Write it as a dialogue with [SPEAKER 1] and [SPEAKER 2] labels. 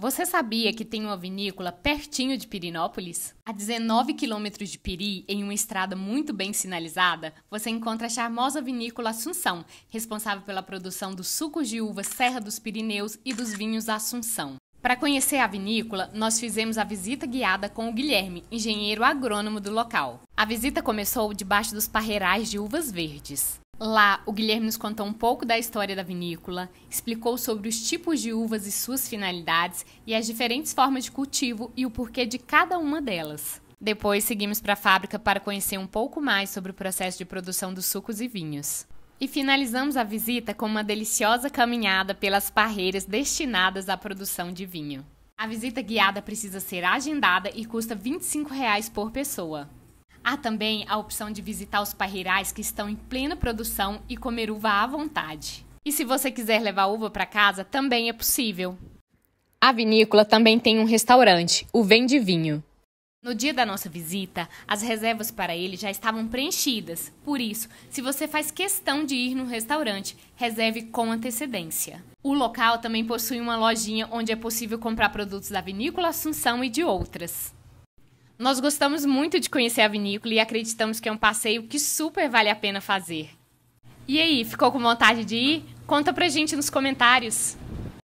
[SPEAKER 1] Você sabia que tem uma vinícola pertinho de Pirinópolis? A 19 quilômetros de Piri, em uma estrada muito bem sinalizada, você encontra a charmosa vinícola Assunção, responsável pela produção dos sucos de uva Serra dos Pirineus e dos vinhos Assunção. Para conhecer a vinícola, nós fizemos a visita guiada com o Guilherme, engenheiro agrônomo do local. A visita começou debaixo dos parreirais de uvas verdes. Lá, o Guilherme nos contou um pouco da história da vinícola, explicou sobre os tipos de uvas e suas finalidades e as diferentes formas de cultivo e o porquê de cada uma delas. Depois, seguimos para a fábrica para conhecer um pouco mais sobre o processo de produção dos sucos e vinhos. E finalizamos a visita com uma deliciosa caminhada pelas parreiras destinadas à produção de vinho. A visita guiada precisa ser agendada e custa R$ 25 por pessoa. Há também a opção de visitar os parreirais que estão em plena produção e comer uva à vontade. E se você quiser levar uva para casa, também é possível. A vinícola também tem um restaurante, o Vende Vinho. No dia da nossa visita, as reservas para ele já estavam preenchidas. Por isso, se você faz questão de ir no restaurante, reserve com antecedência. O local também possui uma lojinha onde é possível comprar produtos da Vinícola Assunção e de outras. Nós gostamos muito de conhecer a vinícola e acreditamos que é um passeio que super vale a pena fazer. E aí, ficou com vontade de ir? Conta pra gente nos comentários!